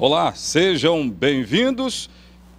Olá, sejam bem-vindos.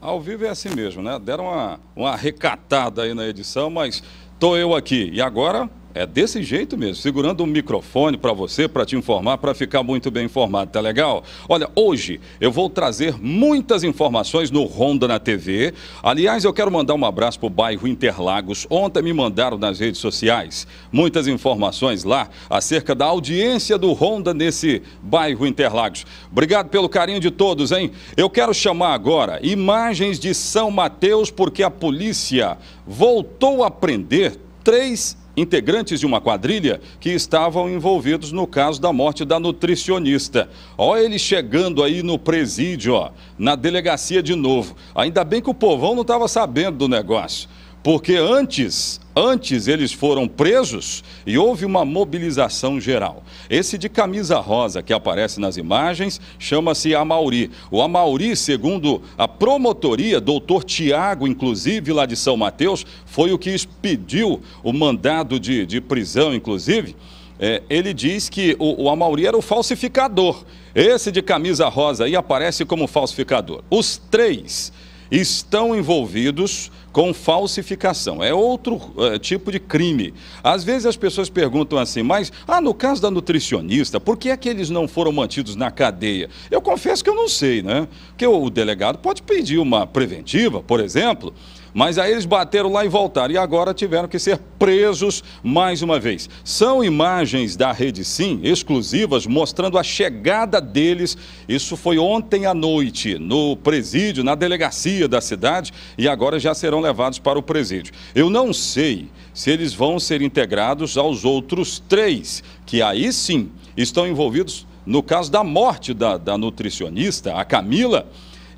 Ao vivo é assim mesmo, né? Deram uma, uma recatada aí na edição, mas tô eu aqui. E agora é desse jeito mesmo, segurando um microfone para você, para te informar, para ficar muito bem informado, tá legal? Olha, hoje eu vou trazer muitas informações no Ronda na TV. Aliás, eu quero mandar um abraço para o bairro Interlagos. Ontem me mandaram nas redes sociais muitas informações lá acerca da audiência do Ronda nesse bairro Interlagos. Obrigado pelo carinho de todos, hein? Eu quero chamar agora imagens de São Mateus, porque a polícia voltou a prender três integrantes de uma quadrilha que estavam envolvidos no caso da morte da nutricionista. Olha ele chegando aí no presídio, ó, na delegacia de novo. Ainda bem que o povão não estava sabendo do negócio, porque antes Antes eles foram presos e houve uma mobilização geral. Esse de camisa rosa que aparece nas imagens chama-se Amauri. O Amauri, segundo a promotoria, doutor Tiago, inclusive lá de São Mateus, foi o que expediu o mandado de, de prisão, inclusive. É, ele diz que o, o Amauri era o falsificador. Esse de camisa rosa aí aparece como falsificador. Os três estão envolvidos com falsificação. É outro é, tipo de crime. Às vezes as pessoas perguntam assim, mas, ah, no caso da nutricionista, por que é que eles não foram mantidos na cadeia? Eu confesso que eu não sei, né? Porque o delegado pode pedir uma preventiva, por exemplo, mas aí eles bateram lá e voltaram. E agora tiveram que ser presos mais uma vez. São imagens da Rede Sim, exclusivas, mostrando a chegada deles. Isso foi ontem à noite, no presídio, na delegacia da cidade. E agora já serão levados para o presídio. Eu não sei se eles vão ser integrados aos outros três, que aí sim estão envolvidos no caso da morte da, da nutricionista, a Camila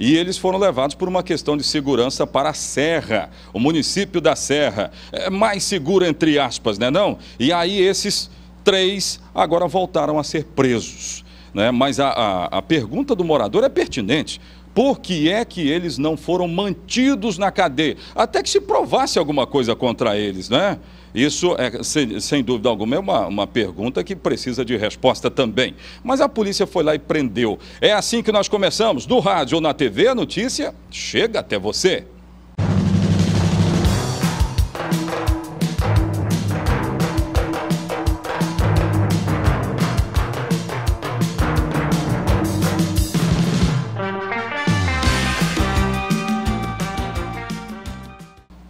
e eles foram levados por uma questão de segurança para a Serra, o município da Serra. É mais seguro, entre aspas, né? Não? E aí esses três agora voltaram a ser presos. Né? Mas a, a, a pergunta do morador é pertinente. Por que é que eles não foram mantidos na cadeia? Até que se provasse alguma coisa contra eles, né? Isso, é, sem, sem dúvida alguma, é uma, uma pergunta que precisa de resposta também. Mas a polícia foi lá e prendeu. É assim que nós começamos. Do rádio ou na TV, a notícia chega até você.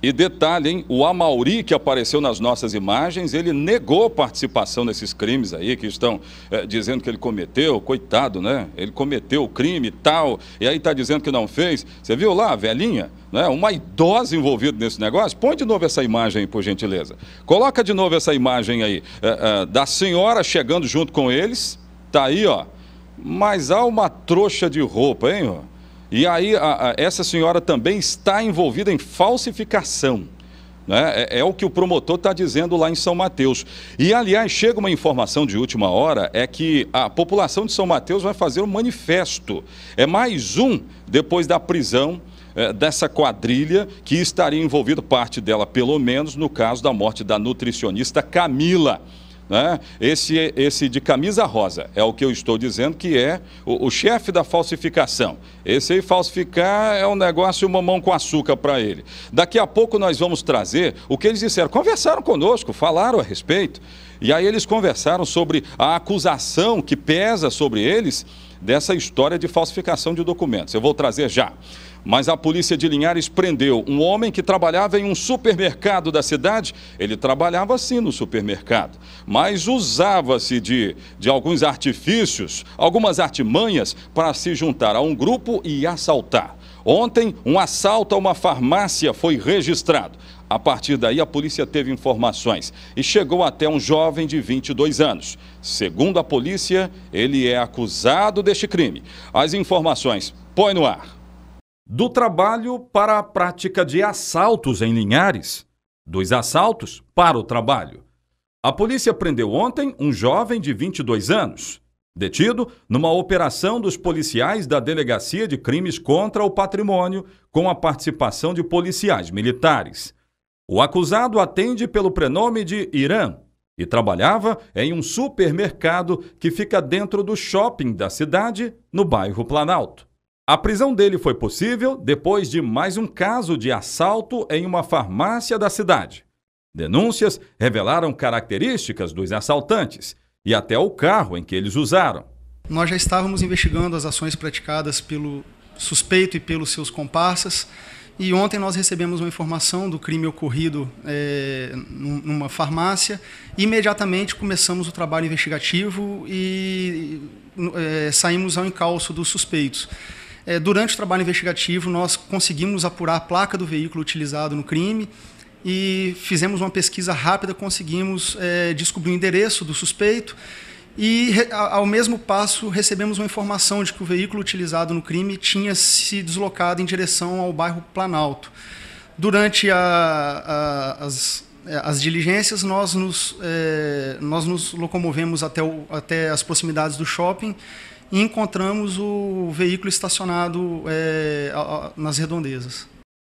E detalhe, hein? O Amauri, que apareceu nas nossas imagens, ele negou participação nesses crimes aí que estão é, dizendo que ele cometeu. Coitado, né? Ele cometeu o crime e tal. E aí está dizendo que não fez. Você viu lá, a velhinha? Né? Uma idosa envolvida nesse negócio. Põe de novo essa imagem, por gentileza. Coloca de novo essa imagem aí é, é, da senhora chegando junto com eles. Tá aí, ó. Mas há uma trouxa de roupa, hein, ó? E aí, a, a, essa senhora também está envolvida em falsificação. Né? É, é o que o promotor está dizendo lá em São Mateus. E, aliás, chega uma informação de última hora: é que a população de São Mateus vai fazer um manifesto. É mais um depois da prisão é, dessa quadrilha que estaria envolvida parte dela, pelo menos no caso da morte da nutricionista Camila. Né? Esse, esse de camisa rosa é o que eu estou dizendo que é o, o chefe da falsificação. Esse aí falsificar é um negócio mamão com açúcar para ele. Daqui a pouco nós vamos trazer o que eles disseram. Conversaram conosco, falaram a respeito. E aí eles conversaram sobre a acusação que pesa sobre eles dessa história de falsificação de documentos. Eu vou trazer já. Mas a polícia de Linhares prendeu um homem que trabalhava em um supermercado da cidade. Ele trabalhava sim no supermercado, mas usava-se de, de alguns artifícios, algumas artimanhas para se juntar a um grupo e assaltar. Ontem, um assalto a uma farmácia foi registrado. A partir daí, a polícia teve informações e chegou até um jovem de 22 anos. Segundo a polícia, ele é acusado deste crime. As informações, põe no ar. Do trabalho para a prática de assaltos em Linhares. Dos assaltos para o trabalho. A polícia prendeu ontem um jovem de 22 anos, detido numa operação dos policiais da Delegacia de Crimes contra o Patrimônio, com a participação de policiais militares. O acusado atende pelo prenome de Irã e trabalhava em um supermercado que fica dentro do shopping da cidade, no bairro Planalto. A prisão dele foi possível depois de mais um caso de assalto em uma farmácia da cidade. Denúncias revelaram características dos assaltantes e até o carro em que eles usaram. Nós já estávamos investigando as ações praticadas pelo suspeito e pelos seus comparsas. E ontem nós recebemos uma informação do crime ocorrido é, numa farmácia. Imediatamente começamos o trabalho investigativo e é, saímos ao encalço dos suspeitos. É, durante o trabalho investigativo, nós conseguimos apurar a placa do veículo utilizado no crime e fizemos uma pesquisa rápida, conseguimos é, descobrir o endereço do suspeito e, ao mesmo passo, recebemos uma informação de que o veículo utilizado no crime tinha se deslocado em direção ao bairro Planalto. Durante a, a, as, é, as diligências, nós nos, é, nós nos locomovemos até, o, até as proximidades do shopping e encontramos o veículo estacionado é, nas redondezas.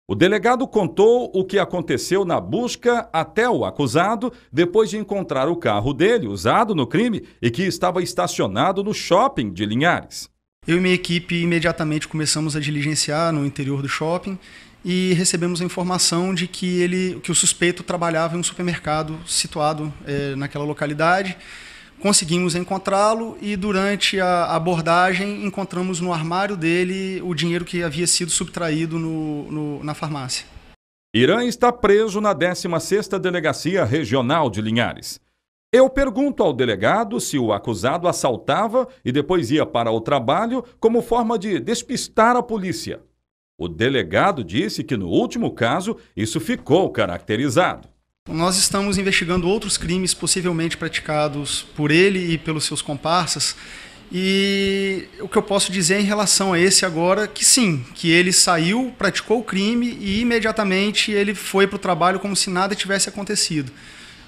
O delegado contou o que aconteceu na busca até o acusado depois de encontrar o carro dele usado no crime e que estava estacionado no shopping de Linhares. Eu e minha equipe imediatamente começamos a diligenciar no interior do shopping e recebemos a informação de que ele, que o suspeito trabalhava em um supermercado situado é, naquela localidade Conseguimos encontrá-lo e, durante a abordagem, encontramos no armário dele o dinheiro que havia sido subtraído no, no, na farmácia. Irã está preso na 16ª Delegacia Regional de Linhares. Eu pergunto ao delegado se o acusado assaltava e depois ia para o trabalho como forma de despistar a polícia. O delegado disse que no último caso isso ficou caracterizado. Nós estamos investigando outros crimes possivelmente praticados por ele e pelos seus comparsas. E o que eu posso dizer em relação a esse agora, que sim, que ele saiu, praticou o crime e imediatamente ele foi para o trabalho como se nada tivesse acontecido,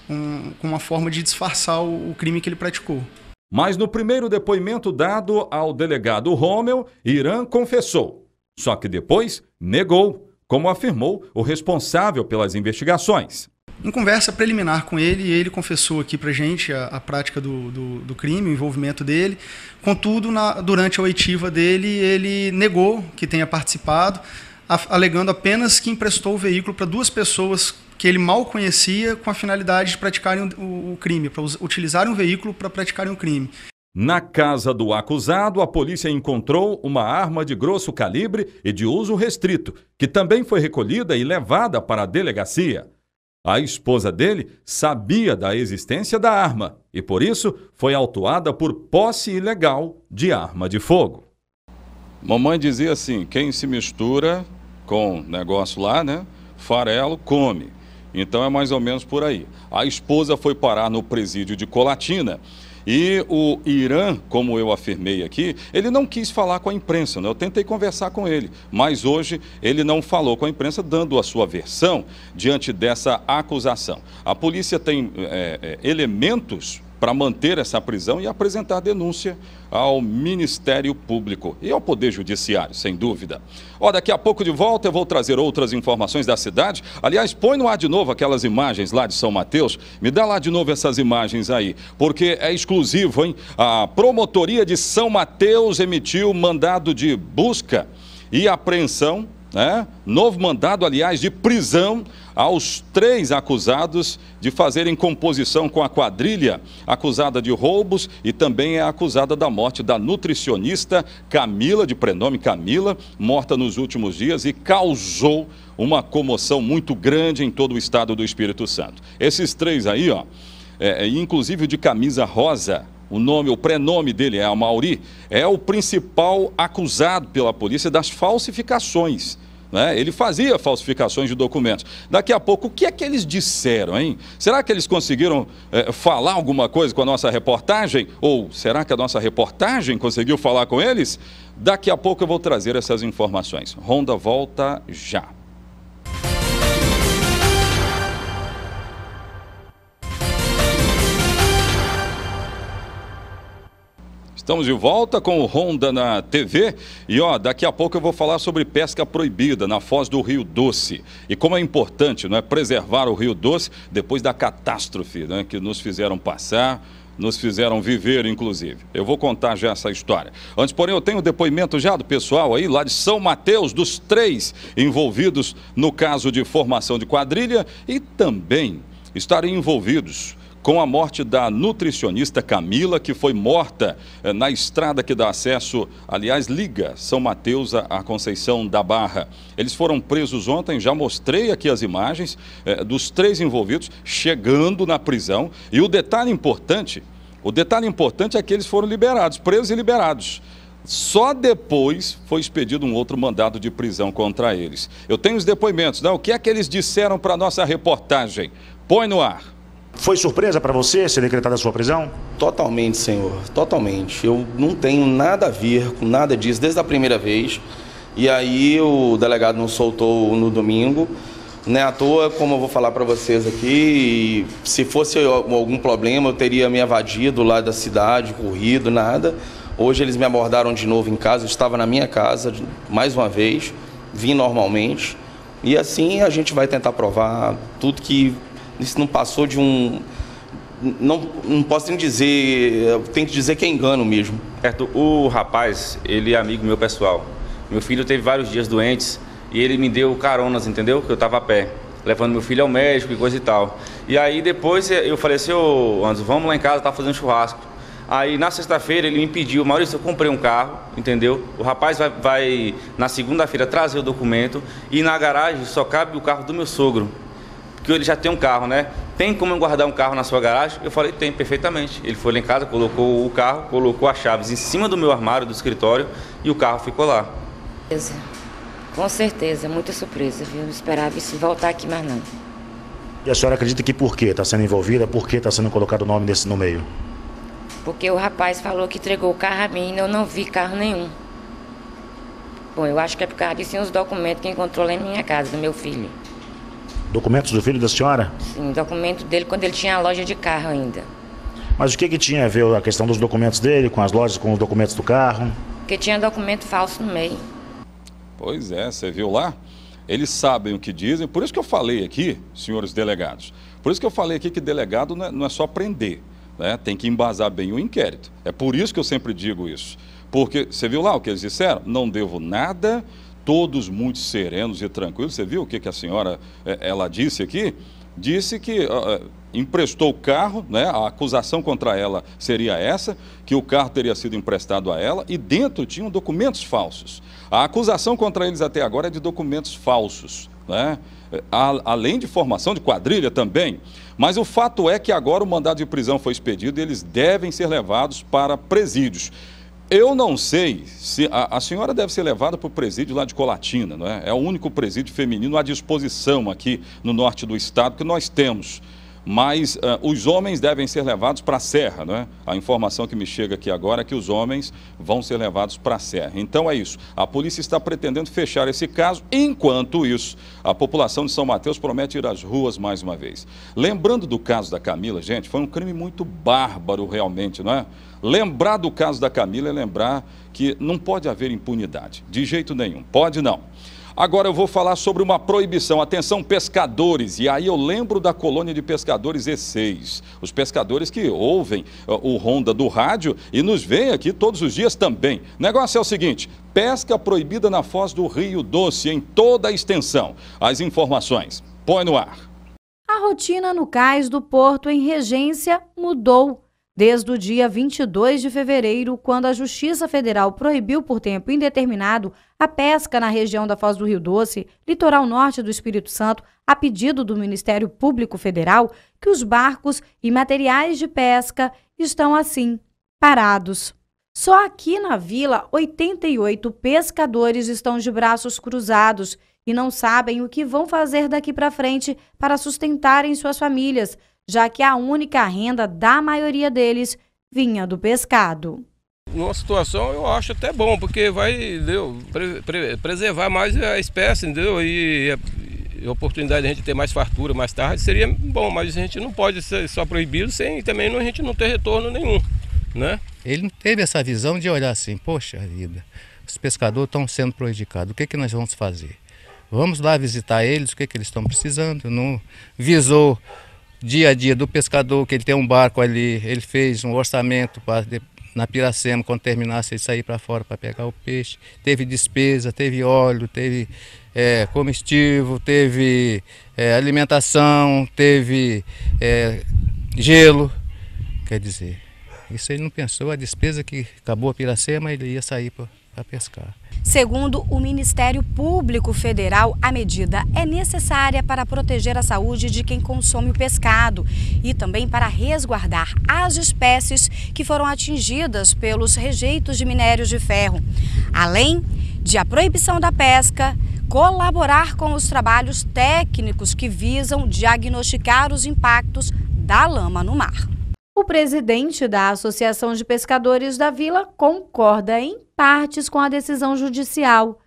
um, com uma forma de disfarçar o, o crime que ele praticou. Mas no primeiro depoimento dado ao delegado Rommel, Irã confessou, só que depois negou, como afirmou o responsável pelas investigações. Em conversa preliminar com ele, ele confessou aqui para gente a, a prática do, do, do, crime, o envolvimento dele. Contudo, na, durante a oitiva dele, ele negou que tenha participado, a, alegando apenas que emprestou o veículo para duas pessoas que ele mal conhecia com a finalidade de praticarem o, o crime, para utilizarem um veículo para praticarem o crime. Na casa do acusado, a polícia encontrou uma arma de grosso calibre e de uso restrito, que também foi recolhida e levada para a delegacia. A esposa dele sabia da existência da arma e, por isso, foi autuada por posse ilegal de arma de fogo. Mamãe dizia assim: quem se mistura com negócio lá, né? Farelo come. Então é mais ou menos por aí. A esposa foi parar no presídio de Colatina e o Irã, como eu afirmei aqui, ele não quis falar com a imprensa. Né? Eu tentei conversar com ele, mas hoje ele não falou com a imprensa, dando a sua versão diante dessa acusação. A polícia tem é, é, elementos para manter essa prisão e apresentar denúncia ao Ministério Público e ao Poder Judiciário, sem dúvida. Ó, daqui a pouco de volta eu vou trazer outras informações da cidade. Aliás, põe no ar de novo aquelas imagens lá de São Mateus. Me dá lá de novo essas imagens aí, porque é exclusivo, hein? A promotoria de São Mateus emitiu mandado de busca e apreensão, né? Novo mandado, aliás, de prisão aos três acusados de fazerem composição com a quadrilha, acusada de roubos e também é acusada da morte da nutricionista Camila, de prenome Camila, morta nos últimos dias e causou uma comoção muito grande em todo o estado do Espírito Santo. Esses três aí, ó, é, é inclusive de camisa rosa, o nome, o prenome dele é Amauri, é o principal acusado pela polícia das falsificações né? Ele fazia falsificações de documentos. Daqui a pouco, o que é que eles disseram, hein? Será que eles conseguiram é, falar alguma coisa com a nossa reportagem? Ou será que a nossa reportagem conseguiu falar com eles? Daqui a pouco eu vou trazer essas informações. Ronda volta já. Estamos de volta com o Honda na TV e ó, daqui a pouco eu vou falar sobre pesca proibida na foz do Rio Doce. E como é importante, não é preservar o Rio Doce depois da catástrofe, né, que nos fizeram passar, nos fizeram viver, inclusive. Eu vou contar já essa história. Antes, porém, eu tenho o depoimento já do pessoal aí, lá de São Mateus, dos três envolvidos no caso de formação de quadrilha e também estarem envolvidos com a morte da nutricionista Camila, que foi morta eh, na estrada que dá acesso, aliás, liga São Mateus à Conceição da Barra. Eles foram presos ontem, já mostrei aqui as imagens eh, dos três envolvidos chegando na prisão. E o detalhe importante, o detalhe importante é que eles foram liberados, presos e liberados. Só depois foi expedido um outro mandado de prisão contra eles. Eu tenho os depoimentos, né? o que é que eles disseram para a nossa reportagem? Põe no ar. Foi surpresa para você ser decretada a sua prisão? Totalmente, senhor, totalmente. Eu não tenho nada a ver com nada disso desde a primeira vez. E aí o delegado não soltou no domingo. Não é à toa, como eu vou falar para vocês aqui, se fosse algum problema eu teria me evadido lá da cidade, corrido, nada. Hoje eles me abordaram de novo em casa, eu estava na minha casa mais uma vez, vim normalmente. E assim a gente vai tentar provar tudo que isso não passou de um. Não, não posso nem dizer, tem que dizer que é engano mesmo. Certo, o rapaz, ele é amigo meu pessoal. Meu filho teve vários dias doentes e ele me deu caronas, entendeu? Que eu estava a pé, levando meu filho ao médico e coisa e tal. E aí depois eu falei assim, ô oh, Anderson, vamos lá em casa, tá fazendo churrasco. Aí na sexta-feira ele me pediu, Maurício, eu comprei um carro, entendeu? O rapaz vai, vai na segunda-feira trazer o documento e na garagem só cabe o carro do meu sogro que ele já tem um carro, né? Tem como eu guardar um carro na sua garagem? Eu falei, tem, perfeitamente. Ele foi lá em casa, colocou o carro, colocou as chaves em cima do meu armário, do escritório, e o carro ficou lá. Com certeza, muita surpresa, viu? Não esperava isso voltar aqui mais não. E a senhora acredita que por que está sendo envolvida? Por que está sendo colocado o nome desse no meio? Porque o rapaz falou que entregou o carro a mim e eu não vi carro nenhum. Bom, eu acho que é por causa disso e documentos que encontrou lá em minha casa, do meu filho. Documentos do filho da senhora? Sim, documento dele quando ele tinha a loja de carro ainda. Mas o que, que tinha a ver a questão dos documentos dele com as lojas, com os documentos do carro? Porque tinha documento falso no meio. Pois é, você viu lá? Eles sabem o que dizem, por isso que eu falei aqui, senhores delegados, por isso que eu falei aqui que delegado não é, não é só prender, né? tem que embasar bem o inquérito. É por isso que eu sempre digo isso. Porque você viu lá o que eles disseram? Não devo nada, todos muito serenos e tranquilos. Você viu o que, que a senhora é, ela disse aqui? Disse que uh, emprestou o carro, né? a acusação contra ela seria essa, que o carro teria sido emprestado a ela e dentro tinham documentos falsos. A acusação contra eles até agora é de documentos falsos. Né? É, além de formação de quadrilha também. Mas o fato é que agora o mandado de prisão foi expedido e eles devem ser levados para presídios. Eu não sei se a, a, senhora deve ser levada para o presídio lá de Colatina, não é? É o único presídio feminino à disposição aqui no norte do estado que nós temos mas uh, os homens devem ser levados para a serra, não é? A informação que me chega aqui agora é que os homens vão ser levados para a serra. Então é isso. A polícia está pretendendo fechar esse caso. Enquanto isso, a população de São Mateus promete ir às ruas mais uma vez. Lembrando do caso da Camila, gente, foi um crime muito bárbaro realmente, não é? Lembrar do caso da Camila é lembrar que não pode haver impunidade, de jeito nenhum. Pode não. Agora eu vou falar sobre uma proibição. Atenção, pescadores. E aí eu lembro da colônia de pescadores E6. Os pescadores que ouvem uh, o Ronda do rádio e nos veem aqui todos os dias também. O negócio é o seguinte: pesca proibida na foz do Rio Doce, em toda a extensão. As informações, põe no ar. A rotina no cais do Porto em Regência mudou. Desde o dia 22 de fevereiro, quando a Justiça Federal proibiu por tempo indeterminado a pesca na região da Foz do Rio Doce, litoral norte do Espírito Santo, a pedido do Ministério Público Federal, que os barcos e materiais de pesca estão assim parados. Só aqui na vila, 88 pescadores estão de braços cruzados e não sabem o que vão fazer daqui para frente para sustentarem suas famílias já que a única renda da maioria deles vinha do pescado. Numa situação eu acho até bom, porque vai entendeu, pre pre preservar mais a espécie, entendeu? E, e a oportunidade de a gente ter mais fartura mais tarde seria bom, mas a gente não pode ser só proibido sem também não, a gente não ter retorno nenhum. Né? Ele não teve essa visão de olhar assim, poxa vida, os pescadores estão sendo prejudicados, o que, que nós vamos fazer? Vamos lá visitar eles, o que, que eles estão precisando? Não visou dia a dia do pescador, que ele tem um barco ali, ele fez um orçamento para na Piracema, quando terminasse, ele sair para fora para pegar o peixe. Teve despesa, teve óleo, teve é, comestível, teve é, alimentação, teve é, gelo. Quer dizer, isso ele não pensou, a despesa que acabou a Piracema, ele ia sair para para pescar. Segundo o Ministério Público Federal, a medida é necessária para proteger a saúde de quem consome o pescado e também para resguardar as espécies que foram atingidas pelos rejeitos de minérios de ferro. Além de a proibição da pesca, colaborar com os trabalhos técnicos que visam diagnosticar os impactos da lama no mar. O presidente da Associação de Pescadores da Vila concorda em partes com a decisão judicial,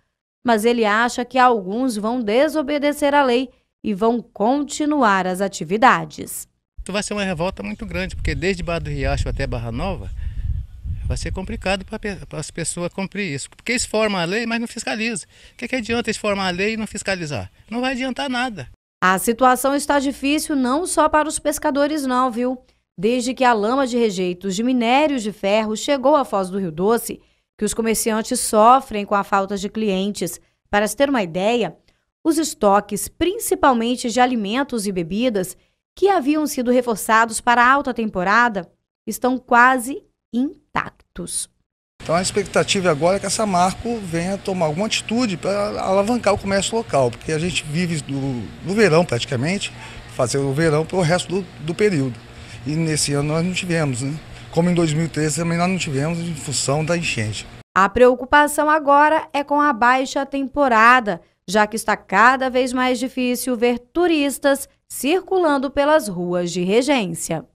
mas ele acha que alguns vão desobedecer à lei e vão continuar as atividades. Então vai ser uma revolta muito grande, porque desde Barra do Riacho até Barra Nova vai ser complicado para as pessoas cumprir isso. Porque eles formam a lei, mas não fiscalizam. O que, que adianta eles formar a lei e não fiscalizar? Não vai adiantar nada. A situação está difícil não só para os pescadores, não, viu? Desde que a lama de rejeitos de minérios de ferro chegou à Foz do Rio Doce, que os comerciantes sofrem com a falta de clientes. Para se ter uma ideia, os estoques, principalmente de alimentos e bebidas, que haviam sido reforçados para a alta temporada, estão quase intactos. Então a expectativa é agora é que essa Marco venha tomar alguma atitude para alavancar o comércio local, porque a gente vive do, do verão praticamente, fazer o verão para o resto do, do período. E nesse ano nós não tivemos, né? como em 2013 também nós não tivemos em função da enchente. A preocupação agora é com a baixa temporada, já que está cada vez mais difícil ver turistas circulando pelas ruas de regência.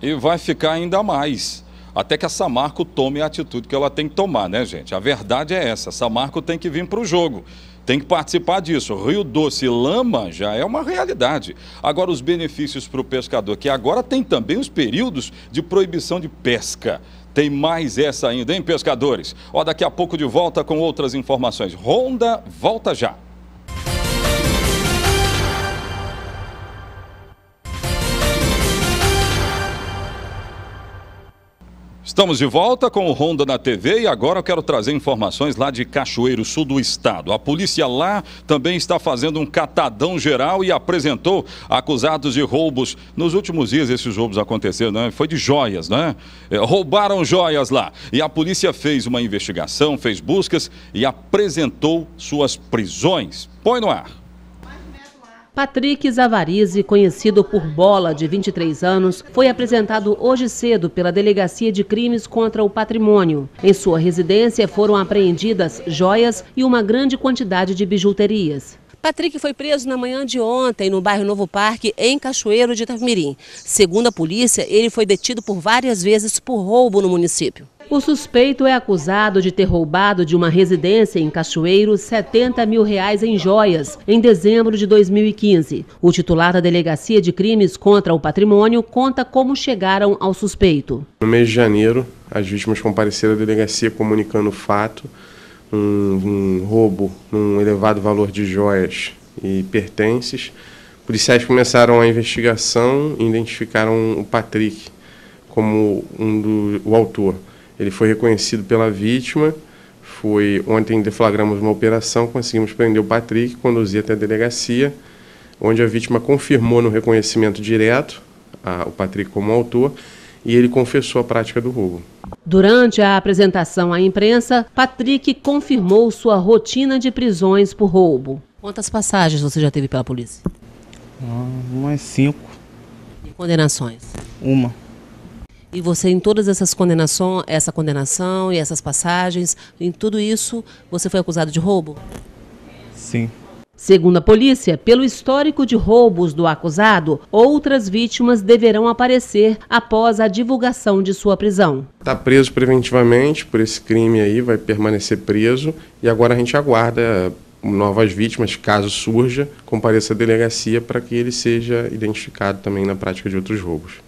E vai ficar ainda mais até que a Samarco tome a atitude que ela tem que tomar, né, gente? A verdade é essa, a Samarco tem que vir para o jogo tem que participar disso. Rio Doce Lama já é uma realidade. Agora, os benefícios para o pescador, que agora tem também os períodos de proibição de pesca. Tem mais essa ainda, hein, pescadores? Ó, daqui a pouco de volta com outras informações. Ronda, volta já. Estamos de volta com o Ronda na TV e agora eu quero trazer informações lá de Cachoeiro Sul do estado. A polícia lá também está fazendo um catadão geral e apresentou acusados de roubos. Nos últimos dias esses roubos aconteceram, né? Foi de joias, né? É, roubaram joias lá. E a polícia fez uma investigação, fez buscas e apresentou suas prisões. Põe no ar. Patrick Zavarizzi, conhecido por Bola, de 23 anos, foi apresentado hoje cedo pela Delegacia de Crimes contra o Patrimônio. Em sua residência foram apreendidas joias e uma grande quantidade de bijuterias. Patrick foi preso na manhã de ontem no bairro Novo Parque, em Cachoeiro de Itapemirim. Segundo a polícia, ele foi detido por várias vezes por roubo no município. O suspeito é acusado de ter roubado de uma residência em Cachoeiro 70 mil reais em joias em dezembro de 2015. O titular da Delegacia de Crimes contra o Patrimônio conta como chegaram ao suspeito. No mês de janeiro, as vítimas compareceram à delegacia comunicando o fato, um, um roubo num elevado valor de joias e pertences. Policiais começaram a investigação e identificaram o Patrick como um do, o autor. Ele foi reconhecido pela vítima. Foi ontem deflagramos uma operação, conseguimos prender o Patrick, conduzir até a delegacia, onde a vítima confirmou no reconhecimento direto a, o Patrick como autor e ele confessou a prática do roubo. Durante a apresentação à imprensa, Patrick confirmou sua rotina de prisões por roubo. Quantas passagens você já teve pela polícia? Ah, umas cinco. E condenações? Uma. E você, em todas essas condenações, essa condenação e essas passagens, em tudo isso, você foi acusado de roubo? Sim. Segundo a polícia, pelo histórico de roubos do acusado, outras vítimas deverão aparecer após a divulgação de sua prisão. Está preso preventivamente por esse crime aí, vai permanecer preso e agora a gente aguarda novas vítimas, caso surja, compareça à delegacia para que ele seja identificado também na prática de outros roubos.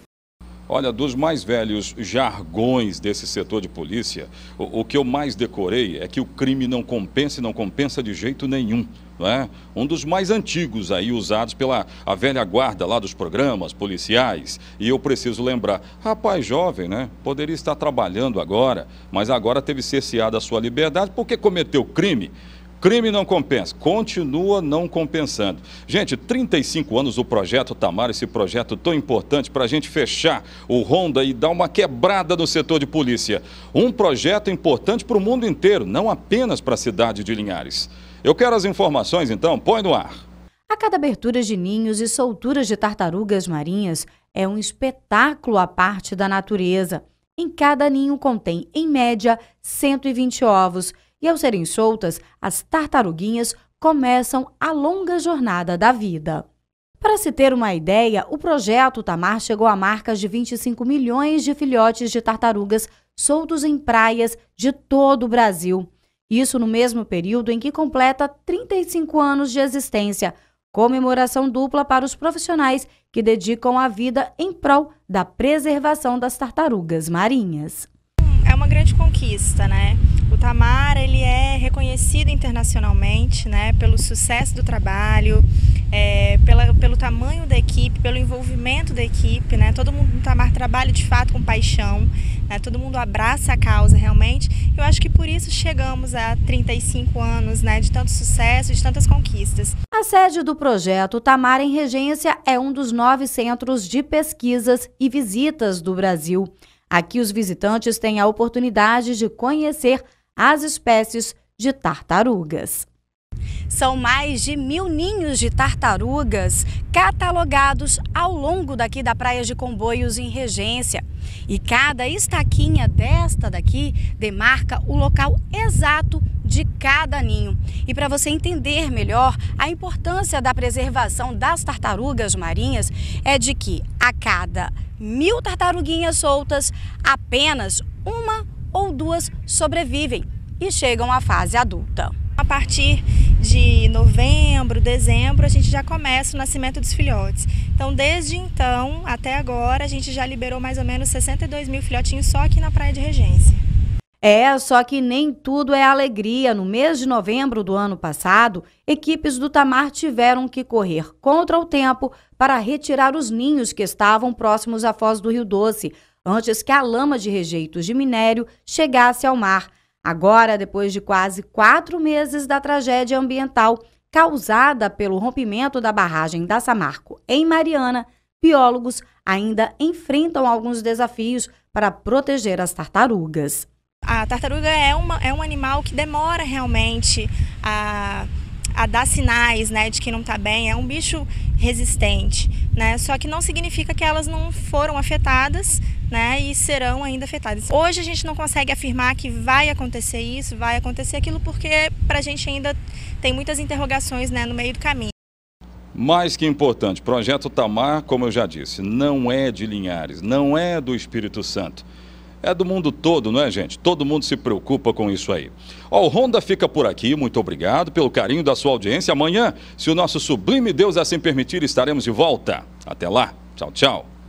Olha, dos mais velhos jargões desse setor de polícia, o, o que eu mais decorei é que o crime não compensa e não compensa de jeito nenhum. É? Um dos mais antigos aí usados pela a velha guarda lá dos programas policiais. E eu preciso lembrar, rapaz jovem, né? Poderia estar trabalhando agora, mas agora teve cerceada a sua liberdade porque cometeu crime. Crime não compensa, continua não compensando. Gente, 35 anos o projeto Tamar, esse projeto tão importante para a gente fechar o Honda e dar uma quebrada no setor de polícia. Um projeto importante para o mundo inteiro, não apenas para a cidade de Linhares. Eu quero as informações então, põe no ar. A cada abertura de ninhos e solturas de tartarugas marinhas é um espetáculo à parte da natureza. Em cada ninho contém, em média, 120 ovos e, ao serem soltas, as tartaruguinhas começam a longa jornada da vida. Para se ter uma ideia, o projeto Tamar chegou a marcas de 25 milhões de filhotes de tartarugas soltos em praias de todo o Brasil. Isso no mesmo período em que completa 35 anos de existência, comemoração dupla para os profissionais que dedicam a vida em prol da preservação das tartarugas marinhas grande conquista, né? O Tamar, ele é reconhecido internacionalmente, né, pelo sucesso do trabalho, é, pela, pelo tamanho da equipe, pelo envolvimento da equipe, né? Todo mundo no Tamar trabalha de fato com paixão, né? Todo mundo abraça a causa realmente. Eu acho que por isso chegamos a 35 anos, né, de tanto sucesso, de tantas conquistas. A sede do projeto Tamar em Regência é um dos nove centros de pesquisas e visitas do Brasil. Aqui os visitantes têm a oportunidade de conhecer as espécies de tartarugas. São mais de mil ninhos de tartarugas catalogados ao longo daqui da Praia de Comboios em Regência. E cada estaquinha desta daqui demarca o local exato de cada ninho. E para você entender melhor a importância da preservação das tartarugas marinhas, é de que a cada mil tartaruguinhas soltas, apenas uma ou duas sobrevivem e chegam à fase adulta. A partir de novembro, dezembro, a gente já começa o nascimento dos filhotes. Então, desde então até agora, a gente já liberou mais ou menos 62 mil filhotinhos só aqui na Praia de Regência. É, só que nem tudo é alegria. No mês de novembro do ano passado, equipes do Tamar tiveram que correr contra o tempo para retirar os ninhos que estavam próximos à foz do Rio Doce, antes que a lama de rejeitos de minério chegasse ao mar. Agora, depois de quase quatro meses da tragédia ambiental causada pelo rompimento da barragem da Samarco em Mariana, biólogos ainda enfrentam alguns desafios para proteger as tartarugas. A tartaruga é, uma, é um animal que demora realmente a a dar sinais né, de que não está bem, é um bicho resistente. Né? Só que não significa que elas não foram afetadas né, e serão ainda afetadas. Hoje a gente não consegue afirmar que vai acontecer isso, vai acontecer aquilo, porque para a gente ainda tem muitas interrogações né, no meio do caminho. Mais que importante, Projeto Tamar, como eu já disse, não é de Linhares, não é do Espírito Santo é do mundo todo, não é, gente? Todo mundo se preocupa com isso aí. Ó, o Honda fica por aqui. Muito obrigado pelo carinho da sua audiência. Amanhã, se o nosso sublime Deus assim permitir, estaremos de volta. Até lá. Tchau, tchau.